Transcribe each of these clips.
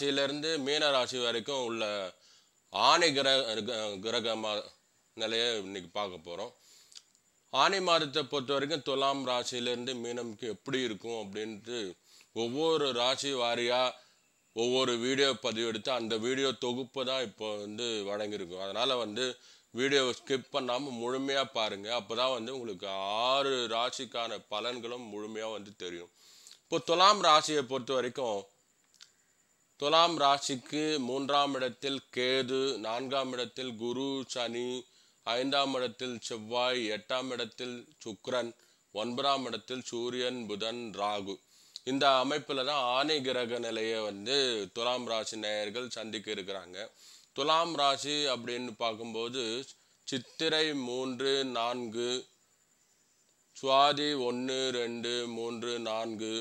ராசியிலேருந்து மீன ராசி வரைக்கும் உள்ள ஆணை கிர கிரகமாக நிலையை இன்னைக்கு பார்க்க போகிறோம் ஆணி மாதத்தை பொறுத்த வரைக்கும் துலாம் ராசியிலேருந்து மீனம்க்கு எப்படி இருக்கும் அப்படின்ட்டு ஒவ்வொரு ராசி வாரியாக ஒவ்வொரு வீடியோ பதிவு எடுத்து அந்த வீடியோ தொகுப்பு தான் இப்போ வந்து வழங்கியிருக்கும் அதனால் வந்து வீடியோவை ஸ்கிப் பண்ணாமல் முழுமையாக பாருங்கள் அப்போ தான் வந்து உங்களுக்கு ஆறு ராசிக்கான பலன்களும் முழுமையாக வந்து தெரியும் இப்போ துலாம் ராசியை பொறுத்த வரைக்கும் துலாம் ராசிக்கு மூன்றாம் இடத்தில் கேது நான்காம் இடத்தில் குரு சனி ஐந்தாம் இடத்தில் செவ்வாய் எட்டாம் இடத்தில் சுக்ரன் ஒன்பதாம் இடத்தில் சூரியன் புதன் ராகு இந்த அமைப்பில் தான் ஆணை கிரக நிலையை வந்து துலாம் ராசி நேயர்கள் சந்திக்க இருக்கிறாங்க துலாம் ராசி அப்படின்னு பார்க்கும்போது சித்திரை மூன்று நான்கு சுவாதி ஒன்று ரெண்டு மூன்று நான்கு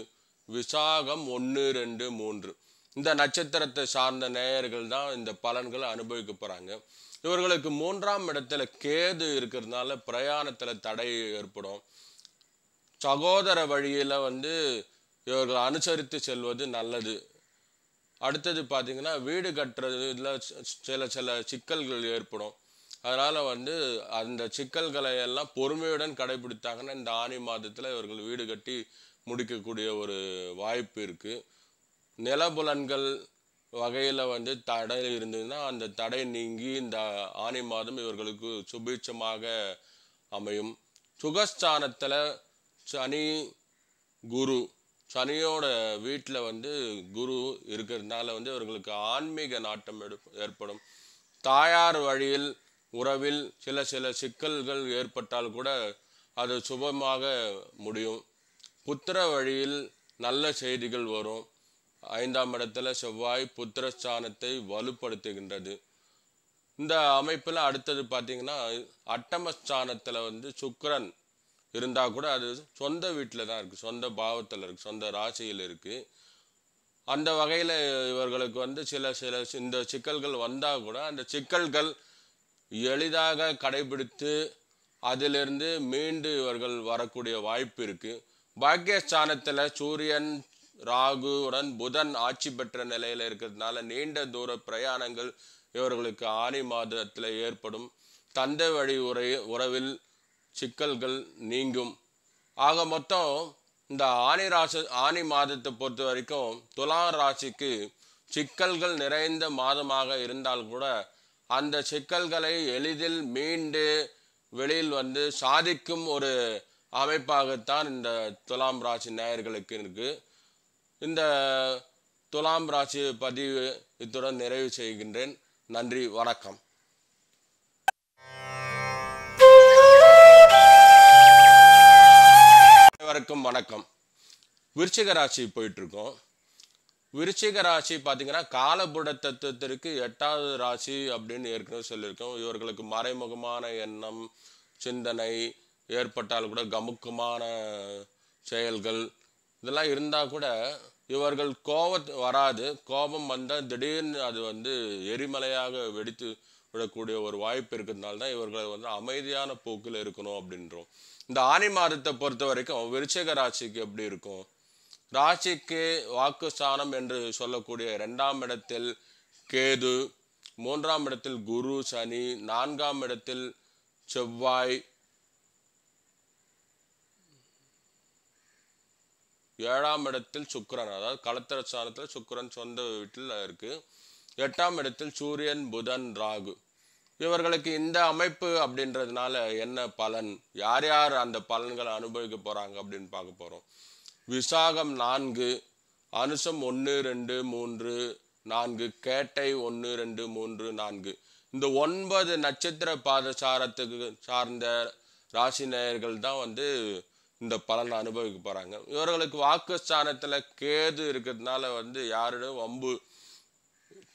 விசாகம் ஒன்று ரெண்டு மூன்று இந்த நட்சத்திரத்தை சார்ந்த நேயர்கள் தான் இந்த பலன்களை அனுபவிக்க போகிறாங்க இவர்களுக்கு மூன்றாம் இடத்துல கேது இருக்கிறதுனால பிரயாணத்தில் தடை ஏற்படும் சகோதர வழியில் வந்து இவர்கள் அனுசரித்து செல்வது நல்லது அடுத்தது பார்த்திங்கன்னா வீடு கட்டுறதுல சில சில சிக்கல்கள் ஏற்படும் அதனால் வந்து அந்த சிக்கல்களை எல்லாம் பொறுமையுடன் கடைபிடித்தாங்கன்னா இந்த ஆணி மாதத்தில் இவர்கள் வீடு கட்டி முடிக்கக்கூடிய ஒரு வாய்ப்பு இருக்குது நிலபுலன்கள் வகையில் வந்து தடை இருந்ததுன்னா அந்த தடை நீங்கி இந்த ஆணி மாதம் இவர்களுக்கு சுபீட்சமாக அமையும் சுகஸ்தானத்தில் சனி குரு சனியோட வீட்டில் வந்து குரு இருக்கிறதுனால வந்து இவர்களுக்கு ஆன்மீக நாட்டம் ஏற்படும் தாயார் வழியில் உறவில் சில சில சிக்கல்கள் ஏற்பட்டால் கூட அது சுபமாக முடியும் புத்திர வழியில் நல்ல செய்திகள் வரும் ஐந்தாம் இடத்துல செவ்வாய் புத்திரஸ்தானத்தை வலுப்படுத்துகின்றது இந்த அமைப்பில் அடுத்தது பார்த்தீங்கன்னா அட்டமஸ்தானத்தில் வந்து சுக்கரன் இருந்தால் கூட அது சொந்த வீட்டில் தான் இருக்குது சொந்த பாவத்தில் இருக்குது சொந்த ராசியில் இருக்குது அந்த வகையில் இவர்களுக்கு வந்து சில சில இந்த சிக்கல்கள் வந்தால் கூட அந்த சிக்கல்கள் எளிதாக கடைபிடித்து அதிலிருந்து மீண்டு இவர்கள் வரக்கூடிய வாய்ப்பு இருக்குது பாக்கியஸ்தானத்தில் சூரியன் ராகுவுடன் புதன் ஆட்சி பெற்ற நிலையில் இருக்கிறதுனால நீண்ட தூர பிரயாணங்கள் இவர்களுக்கு ஆணி மாதத்தில் ஏற்படும் தந்தை வழி உரை உறவில் சிக்கல்கள் நீங்கும் ஆக மொத்தம் இந்த ஆணி ராசி ஆணி மாதத்தை பொறுத்த வரைக்கும் துலாம் ராசிக்கு சிக்கல்கள் நிறைந்த மாதமாக இருந்தால் கூட அந்த சிக்கல்களை எளிதில் மீண்டு வெளியில் வந்து சாதிக்கும் ஒரு அமைப்பாகத்தான் இந்த துலாம் ராசி நேயர்களுக்கு இருக்குது இந்த துலாம் ராசி பதிவு இத்துடன் நிறைவு செய்கின்றேன் நன்றி வணக்கம் அனைவருக்கும் வணக்கம் விருச்சிக ராசி போயிட்டு இருக்கோம் விருச்சிக ராசி பார்த்தீங்கன்னா காலபுட தத்துவத்திற்கு எட்டாவது ராசி அப்படின்னு ஏற்கனவே சொல்லியிருக்கோம் இவர்களுக்கு மறைமுகமான எண்ணம் சிந்தனை ஏற்பட்டால் கூட கமுக்கமான செயல்கள் இதெல்லாம் இருந்தால் கூட இவர்கள் கோபத்து வராது கோபம் வந்தால் திடீர்னு அது வந்து எரிமலையாக வெடித்து விடக்கூடிய ஒரு வாய்ப்பு இருக்கிறதுனால தான் இவர்கள் வந்து அமைதியான போக்கில் இருக்கணும் அப்படின்றோம் இந்த ஆணி மாதத்தை பொறுத்த வரைக்கும் விருச்சக ராசிக்கு எப்படி இருக்கும் ராசிக்கு வாக்குஸ்தானம் என்று சொல்லக்கூடிய ரெண்டாம் இடத்தில் கேது மூன்றாம் இடத்தில் குரு சனி நான்காம் இடத்தில் செவ்வாய் ஏழாம் இடத்தில் சுக்கரன் அதாவது கலத்திர சாரத்தில் சுக்கரன் சொந்த வீட்டில் இருக்குது எட்டாம் இடத்தில் சூரியன் புதன் ராகு இவர்களுக்கு இந்த அமைப்பு அப்படின்றதுனால என்ன பலன் யார் யார் அந்த பலன்களை அனுபவிக்க போகிறாங்க அப்படின்னு பார்க்க போகிறோம் விசாகம் நான்கு அனுசம் ஒன்று ரெண்டு மூன்று நான்கு கேட்டை ஒன்று ரெண்டு மூன்று நான்கு இந்த ஒன்பது நட்சத்திர பாத சாரத்துக்கு சார்ந்த ராசி நேயர்கள் தான் வந்து இந்த பலனை அனுபவிக்க போகிறாங்க இவர்களுக்கு வாக்குஸ்தானத்தில் கேது இருக்கிறதுனால வந்து யாரிடம் வம்பு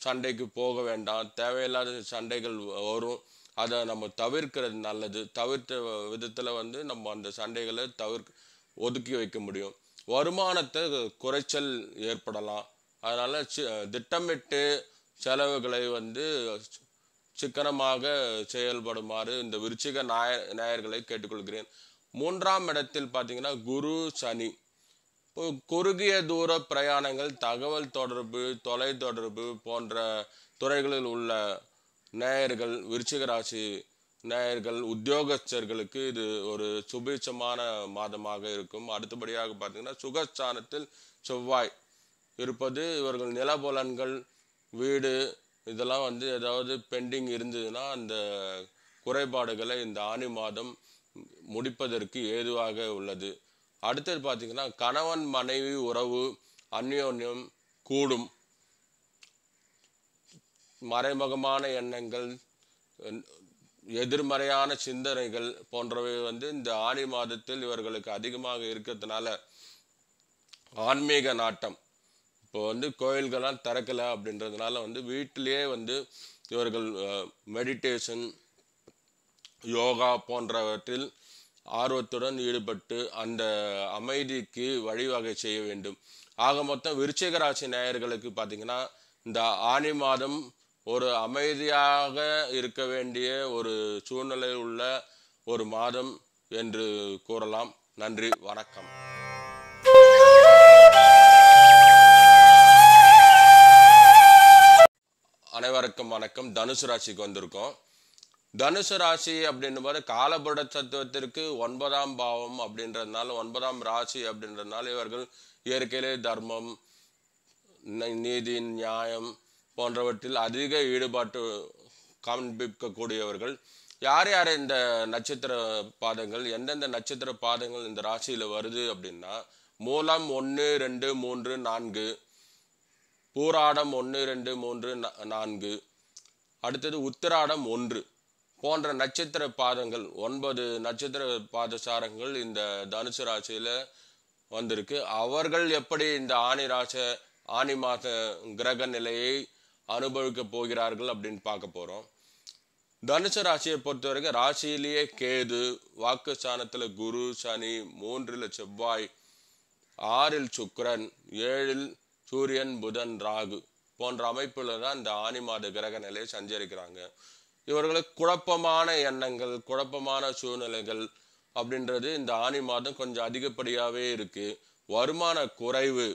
சண்டைக்கு போக வேண்டாம் தேவையில்லாத சண்டைகள் வரும் அதை நம்ம தவிர்க்கிறது நல்லது தவிர்த்த விதத்தில் வந்து நம்ம அந்த சண்டைகளை தவிர்க்க ஒதுக்கி வைக்க முடியும் வருமானத்தை குறைச்சல் ஏற்படலாம் அதனால் திட்டமிட்டு செலவுகளை வந்து சிக்கனமாக செயல்படுமாறு இந்த விருச்சிக நாய நாயர்களை கேட்டுக்கொள்கிறேன் மூன்றாம் இடத்தில் பார்த்தீங்கன்னா குரு சனி குறுகிய தூர பிரயாணங்கள் தகவல் தொடர்பு தொலை தொடர்பு போன்ற துறைகளில் உள்ள நேயர்கள் விருச்சிக ராசி நேயர்கள் உத்தியோகஸ்தர்களுக்கு இது ஒரு சுபீட்சமான மாதமாக இருக்கும் அடுத்தபடியாக பார்த்தீங்கன்னா சுகஸ்தானத்தில் செவ்வாய் இருப்பது இவர்கள் நிலபுலன்கள் வீடு இதெல்லாம் வந்து ஏதாவது பெண்டிங் இருந்ததுன்னா அந்த குறைபாடுகளை இந்த ஆணி மாதம் முடிப்பதற்கு ஏதுவாக உள்ளது அடுத்தது பார்த்திங்கன்னா கணவன் மனைவி உறவு அந்யோன்யம் கூடும் மறைமுகமான எண்ணங்கள் எதிர்மறையான சிந்தனைகள் போன்றவை வந்து இந்த ஆணி மாதத்தில் இவர்களுக்கு அதிகமாக இருக்கிறதுனால ஆன்மீக நாட்டம் இப்போ வந்து கோயில்கள்லாம் திறக்கலை அப்படின்றதுனால வந்து வீட்டிலேயே வந்து இவர்கள் மெடிடேஷன் யோகா போன்றவற்றில் ஆர்வத்துடன் ஈடுபட்டு அந்த அமைதிக்கு வழிவகை செய்ய வேண்டும் ஆக மொத்தம் விருச்சிகராசி நேயர்களுக்கு பார்த்தீங்கன்னா இந்த ஆணி மாதம் ஒரு அமைதியாக இருக்க வேண்டிய ஒரு சூழ்நிலை உள்ள ஒரு மாதம் என்று கூறலாம் நன்றி வணக்கம் அனைவருக்கும் வணக்கம் தனுசு ராசிக்கு வந்திருக்கோம் தனுசு ராசி அப்படின்னும் போது காலபுட தத்துவத்திற்கு ஒன்பதாம் பாவம் அப்படின்றதுனால ஒன்பதாம் ராசி அப்படின்றதுனால இவர்கள் இயற்கையிலே தர்மம் நீதி நியாயம் போன்றவற்றில் அதிக ஈடுபாட்டு காண்பிக்கக்கூடியவர்கள் யார் யார் இந்த நட்சத்திர பாதங்கள் எந்தெந்த நட்சத்திர பாதங்கள் இந்த ராசியில் வருது அப்படின்னா மூலம் ஒன்று ரெண்டு மூன்று நான்கு பூராடம் ஒன்று ரெண்டு மூன்று நான்கு அடுத்தது உத்திராடம் ஒன்று போன்ற நட்சத்திர பாதங்கள் ஒன்பது நட்சத்திர பாதசாரங்கள் இந்த தனுசு ராசியில் வந்திருக்கு அவர்கள் எப்படி இந்த ஆணி ராச ஆணி மாத கிரக நிலையை அனுபவிக்க போகிறார்கள் அப்படின்னு பார்க்க போகிறோம் தனுசு ராசியை பொறுத்தவரைக்கும் ராசியிலேயே கேது வாக்கு ஸ்தானத்தில் குரு சனி மூன்றில் செவ்வாய் ஆறில் சுக்கரன் ஏழில் சூரியன் புதன் ராகு போன்ற அமைப்பில் தான் இந்த ஆணி மாத கிரக நிலையை சஞ்சரிக்கிறாங்க இவர்களுக்கு குழப்பமான எண்ணங்கள் குழப்பமான சூழ்நிலைகள் அப்படின்றது இந்த ஆணி மாதம் கொஞ்சம் அதிகப்படியாகவே இருக்குது வருமான குறைவு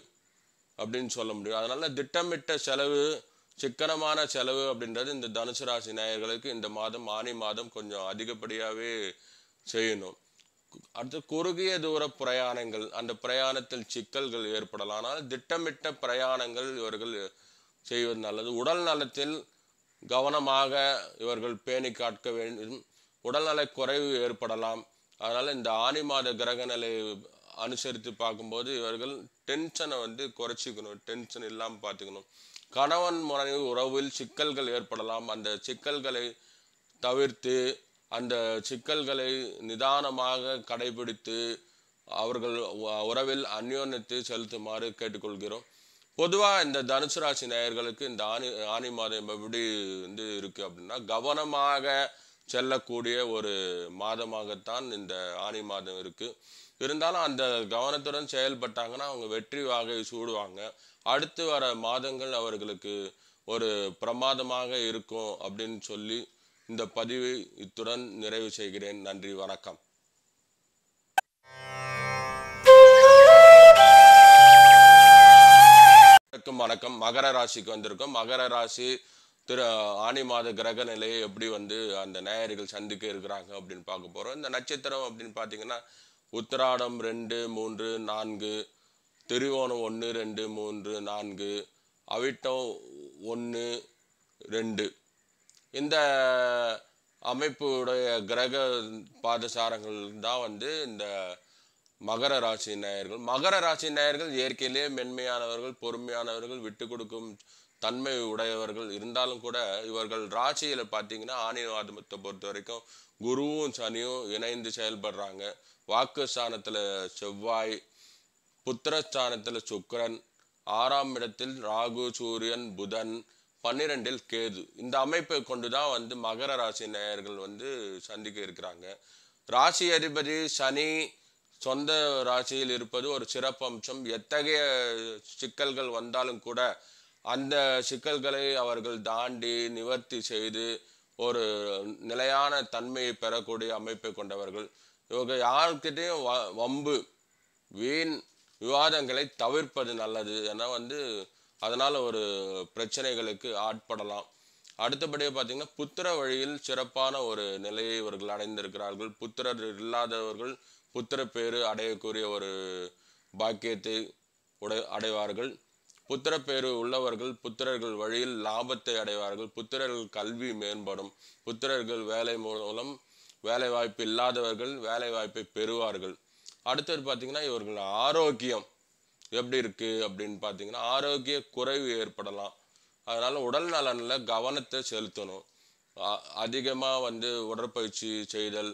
அப்படின்னு சொல்ல முடியும் அதனால் திட்டமிட்ட செலவு சிக்கனமான செலவு அப்படின்றது இந்த தனுசு ராசி நேயர்களுக்கு இந்த மாதம் ஆணி மாதம் கொஞ்சம் அதிகப்படியாகவே செய்யணும் அடுத்து குறுகிய தூர பிரயாணங்கள் அந்த பிரயாணத்தில் சிக்கல்கள் ஏற்படலாம் ஆனால் திட்டமிட்ட பிரயாணங்கள் இவர்கள் செய்வது நல்லது உடல் நலத்தில் கவனமாக இவர்கள் பேணி காக்க வேண்டும் உடல்நல குறைவு ஏற்படலாம் அதனால் இந்த ஆணி மாத கிரக நிலை அனுசரித்து பார்க்கும்போது இவர்கள் டென்ஷனை வந்து குறைச்சிக்கணும் டென்ஷன் இல்லாமல் பார்த்துக்கணும் கணவன் முறை உறவில் சிக்கல்கள் ஏற்படலாம் அந்த சிக்கல்களை தவிர்த்து அந்த சிக்கல்களை நிதானமாக கடைபிடித்து அவர்கள் உறவில் அந்யோன்யத்தை செலுத்துமாறு கேட்டுக்கொள்கிறோம் பொதுவாக இந்த தனுசு ராசி நேயர்களுக்கு இந்த ஆணி ஆணி மாதம் எப்படி வந்து இருக்குது அப்படின்னா கவனமாக செல்லக்கூடிய ஒரு மாதமாகத்தான் இந்த ஆணி மாதம் இருக்குது இருந்தாலும் அந்த கவனத்துடன் செயல்பட்டாங்கன்னா அவங்க வெற்றி வாகை சூடுவாங்க அடுத்து வர மாதங்கள் அவர்களுக்கு ஒரு பிரமாதமாக இருக்கும் அப்படின்னு சொல்லி இந்த பதிவை இத்துடன் நிறைவு செய்கிறேன் நன்றி வணக்கம் அனைவருக்கும் வணக்கம் மகர ராசிக்கு வந்திருக்கோம் மகர ராசி திரு ஆணி மாத கிரக நிலையை எப்படி வந்து அந்த நேயர்கள் சந்திக்க இருக்கிறாங்க அப்படின்னு பார்க்க போகிறோம் இந்த நட்சத்திரம் அப்படின்னு பார்த்தீங்கன்னா உத்திராடம் ரெண்டு மூன்று நான்கு திருவோணம் ஒன்று ரெண்டு மூன்று நான்கு அவிட்டம் ஒன்று ரெண்டு இந்த அமைப்புடைய கிரக பாதசாரங்கள் தான் வந்து இந்த மகர ராசி நேயர்கள் மகர ராசி நேயர்கள் இயற்கையிலே மென்மையானவர்கள் பொறுமையானவர்கள் விட்டு கொடுக்கும் தன்மை உடையவர்கள் இருந்தாலும் கூட இவர்கள் ராசியில் பார்த்தீங்கன்னா ஆணிவாதமத்தை பொறுத்த வரைக்கும் குருவும் சனியும் இணைந்து செயல்படுறாங்க வாக்கு ஸ்தானத்தில் செவ்வாய் புத்திரஸ்தானத்தில் சுக்கரன் ஆறாம் இடத்தில் ராகு சூரியன் புதன் பன்னிரெண்டில் கேது இந்த அமைப்பை கொண்டு தான் வந்து மகர ராசி நேயர்கள் வந்து சந்திக்க இருக்கிறாங்க ராசி அதிபதி சனி சொந்த ராசியில் இருப்பது ஒரு சிறப்பம்சம் எத்தகைய சிக்கல்கள் வந்தாலும் கூட அந்த சிக்கல்களை அவர்கள் தாண்டி நிவர்த்தி செய்து ஒரு நிலையான தன்மையை பெறக்கூடிய அமைப்பை கொண்டவர்கள் இவங்க யார்கிட்டையும் வ வம்பு வீண் விவாதங்களை தவிர்ப்பது நல்லது ஏன்னா வந்து அதனால் ஒரு பிரச்சனைகளுக்கு ஆட்படலாம் அடுத்தபடியாக பார்த்திங்கன்னா புத்திர வழியில் சிறப்பான ஒரு நிலையை இவர்கள் அடைந்திருக்கிறார்கள் புத்திரர் இல்லாதவர்கள் புத்திரப்பேறு அடையக்கூடிய ஒரு பாக்கியத்தை உடை அடைவார்கள் புத்திரப்பேறு உள்ளவர்கள் புத்திரர்கள் வழியில் லாபத்தை அடைவார்கள் புத்திரர்கள் கல்வி மேம்படும் புத்திரர்கள் வேலை மூலம் வேலை வாய்ப்பு இல்லாதவர்கள் வேலை வாய்ப்பை பெறுவார்கள் அடுத்தது பார்த்தீங்கன்னா இவர்கள் ஆரோக்கியம் எப்படி இருக்குது அப்படின்னு பார்த்தீங்கன்னா ஆரோக்கிய குறைவு ஏற்படலாம் அதனால் உடல் நலனில் கவனத்தை செலுத்தணும் அதிகமாக வந்து உடற்பயிற்சி செய்தல்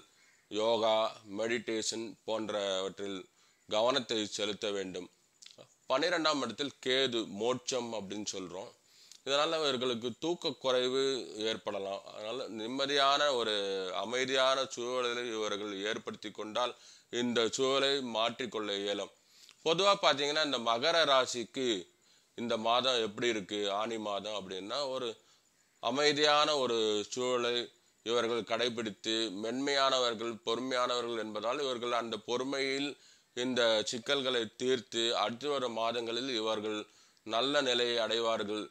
யோகா மெடிடேஷன் போன்றவற்றில் கவனத்தை செலுத்த வேண்டும் பன்னிரெண்டாம் இடத்தில் கேது மோட்சம் அப்படின்னு சொல்கிறோம் இதனால் அவர்களுக்கு தூக்க குறைவு ஏற்படலாம் அதனால் நிம்மதியான ஒரு அமைதியான சூழலை இவர்கள் ஏற்படுத்தி கொண்டால் இந்த சூழலை மாற்றிக்கொள்ள இயலும் பொதுவாக பார்த்தீங்கன்னா இந்த மகர ராசிக்கு இந்த மாதம் எப்படி இருக்குது ஆணி மாதம் அப்படின்னா ஒரு அமைதியான ஒரு சூழலை இவர்கள் கடைபிடித்து மென்மையானவர்கள் பொறுமையானவர்கள் என்பதால் இவர்கள் அந்த பொறுமையில் இந்த சிக்கல்களை தீர்த்து அடுத்து வரும் மாதங்களில் இவர்கள் நல்ல நிலையை அடைவார்கள்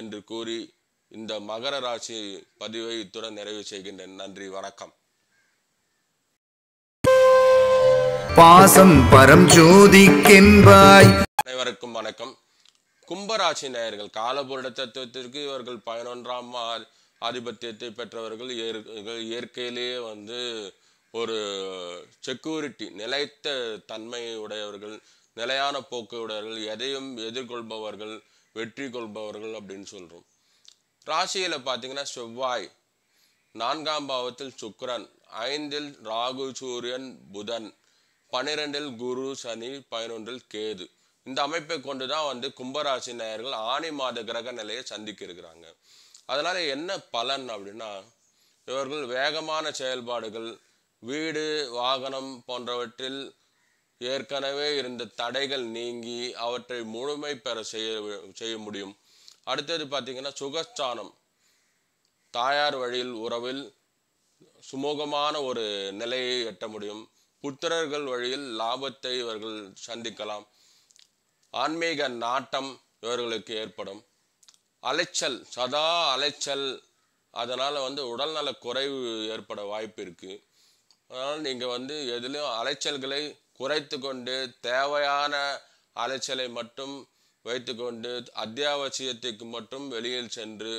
என்று கூறி இந்த மகர ராசி பதிவை இத்துடன் நிறைவு செய்கின்றேன் நன்றி வணக்கம் பாசம் பரம் ஜோதிக்கென்பாய் அனைவருக்கும் வணக்கம் கும்பராசி நேயர்கள் காலபுருட தத்துவத்திற்கு இவர்கள் பதினொன்றாம் ஆதிபத்தியத்தை பெற்றவர்கள் இயற்கையிலேயே வந்து ஒரு செக்யூரிட்டி நிலைத்த தன்மை உடையவர்கள் நிலையான போக்கு உடையவர்கள் எதையும் எதிர்கொள்பவர்கள் வெற்றி கொள்பவர்கள் அப்படின்னு சொல்கிறோம் ராசியில் பார்த்தீங்கன்னா செவ்வாய் நான்காம் பாவத்தில் சுக்கரன் ஐந்தில் ராகு சூரியன் புதன் பன்னிரெண்டில் குரு சனி பதினொன்றில் கேது இந்த அமைப்பை கொண்டு தான் வந்து கும்பராசி நேயர்கள் ஆணி மாத கிரக நிலையை சந்திக்க இருக்கிறாங்க அதனால் என்ன பலன் அப்படின்னா இவர்கள் வேகமான செயல்பாடுகள் வீடு வாகனம் போன்றவற்றில் ஏற்கனவே இருந்த தடைகள் நீங்கி அவற்றை முழுமை பெற செய்ய செய்ய முடியும் அடுத்தது பார்த்திங்கன்னா சுகஸ்தானம் தாயார் வழியில் உறவில் சுமூகமான ஒரு நிலையை எட்ட முடியும் புத்திரர்கள் வழியில் லாபத்தை இவர்கள் சந்திக்கலாம் ஆன்மீக நாட்டம் இவர்களுக்கு ஏற்படும் அலைச்சல் சதா அலைச்சல் அதனால் வந்து உடல்நல குறைவு ஏற்பட வாய்ப்பு இருக்குது அதனால் நீங்கள் வந்து எதுலேயும் அலைச்சல்களை குறைத்து கொண்டு தேவையான அலைச்சலை மட்டும் வைத்துக்கொண்டு அத்தியாவசியத்துக்கு மட்டும் வெளியில் சென்று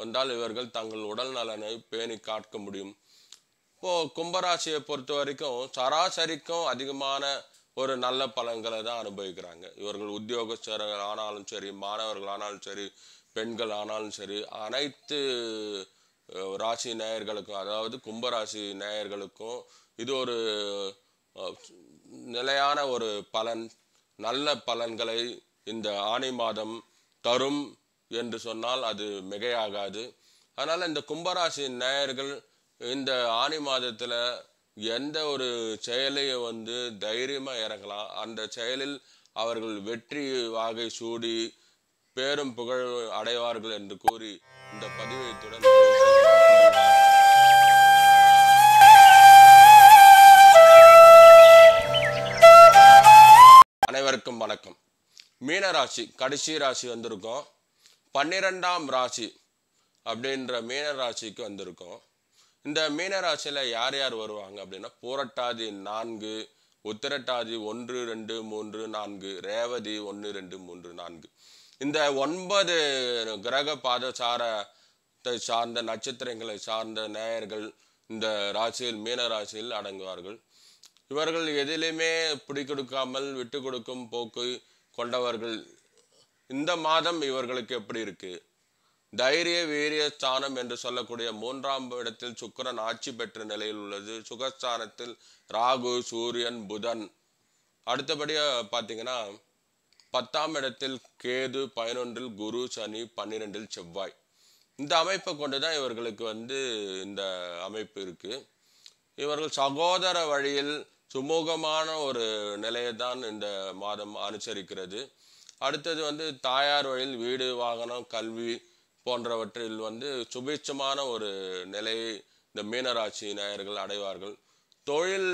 வந்தால் இவர்கள் தங்கள் உடல் நலனை பேணி காக்க முடியும் இப்போது கும்பராசியை பொறுத்த வரைக்கும் சராசரிக்கும் அதிகமான ஒரு நல்ல பலன்களை தான் அனுபவிக்கிறாங்க இவர்கள் உத்தியோகஸ்தர்கள் ஆனாலும் சரி மாணவர்கள் ஆனாலும் சரி பெண்கள் ஆனாலும் சரி அனைத்து ராசி நேயர்களுக்கும் அதாவது கும்பராசி நேயர்களுக்கும் இது ஒரு நிலையான ஒரு பலன் நல்ல பலன்களை இந்த ஆணி மாதம் தரும் என்று சொன்னால் அது மிகையாகாது அதனால் இந்த கும்பராசி நேயர்கள் இந்த ஆணி மாதத்தில் எந்த ஒரு செயலையும் வந்து தைரியமாக இறங்கலாம் அந்த செயலில் அவர்கள் வெற்றி வாகை சூடி பேரும் புகழ் அடைவார்கள் என்று கூறி இந்த பதிவை தொடர்ந்து அனைவருக்கும் வணக்கம் மீன ராசி கடைசி ராசி வந்திருக்கோம் பன்னிரெண்டாம் ராசி அப்படின்ற மீன ராசிக்கு வந்திருக்கோம் இந்த மீன ராசியில் யார் யார் வருவாங்க அப்படின்னா பூரட்டாதி நான்கு உத்திரட்டாதி ஒன்று ரெண்டு மூன்று நான்கு ரேவதி ஒன்று ரெண்டு மூன்று நான்கு இந்த ஒன்பது கிரக பாதசாரத்தை சார்ந்த நட்சத்திரங்களை சார்ந்த நேயர்கள் இந்த ராசியில் மீன ராசியில் அடங்குவார்கள் இவர்கள் எதிலையுமே பிடி கொடுக்காமல் விட்டு கொடுக்கும் போக்கு கொண்டவர்கள் இந்த மாதம் இவர்களுக்கு எப்படி இருக்கு தைரிய வீரிய ஸ்தானம் என்று சொல்லக்கூடிய மூன்றாம் இடத்தில் சுக்கரன் ஆட்சி பெற்ற நிலையில் உள்ளது சுகஸ்தானத்தில் ராகு சூரியன் புதன் அடுத்தபடியாக பார்த்தீங்கன்னா பத்தாம் இடத்தில் கேது பதினொன்றில் குரு சனி பன்னிரெண்டில் செவ்வாய் இந்த அமைப்பை கொண்டு தான் இவர்களுக்கு வந்து இந்த அமைப்பு இருக்குது இவர்கள் சகோதர வழியில் சுமூகமான ஒரு நிலையை தான் இந்த மாதம் அனுசரிக்கிறது அடுத்தது வந்து தாயார் வழியில் வீடு வாகனம் கல்வி போன்றவற்றில் வந்து சுபீட்சமான ஒரு நிலையை இந்த மீனராசி நேயர்கள் அடைவார்கள் தொழில்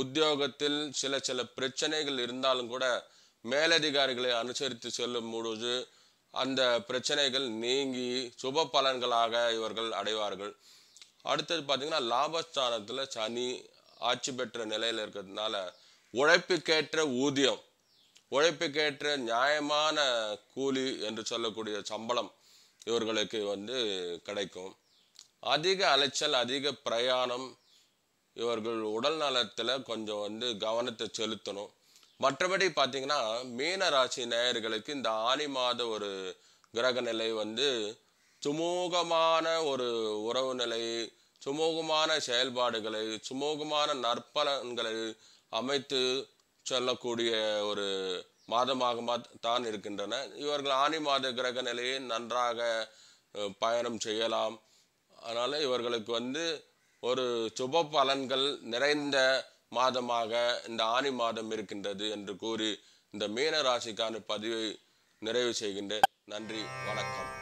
உத்தியோகத்தில் சில சில பிரச்சனைகள் இருந்தாலும் கூட மேலதிகாரிகளை அனுசரித்து செல்லும் பொழுது அந்த பிரச்சனைகள் நீங்கி சுப பலன்களாக இவர்கள் அடைவார்கள் அடுத்தது பார்த்தீங்கன்னா லாபஸ்தானத்தில் சனி ஆட்சி பெற்ற நிலையில் இருக்கிறதுனால உழைப்புக்கேற்ற ஊதியம் உழைப்புக்கேற்ற நியாயமான கூலி என்று சொல்லக்கூடிய சம்பளம் இவர்களுக்கு வந்து கிடைக்கும் அதிக அலைச்சல் அதிக பிரயாணம் இவர்கள் உடல் நலத்தில் கொஞ்சம் வந்து கவனத்தை செலுத்தணும் மற்றபடி பார்த்தீங்கன்னா மீன ராசி நேயர்களுக்கு இந்த ஆணி மாத ஒரு கிரக நிலை வந்து சுமூகமான ஒரு உறவு நிலை சுமூகமான செயல்பாடுகளை சுமூகமான நற்பலன்களை அமைத்து சொல்லக்கூடிய ஒரு மாதமாக தான் இருக்கின்றன இவர்கள் ஆணி மாத கிரக நிலையை நன்றாக பயணம் செய்யலாம் அதனால் இவர்களுக்கு வந்து ஒரு சுப பலன்கள் நிறைந்த மாதமாக இந்த ஆணி மாதம் இருக்கின்றது என்று கூறி இந்த மீன ராசிக்கான பதிவை நிறைவு செய்கின்ற நன்றி வணக்கம்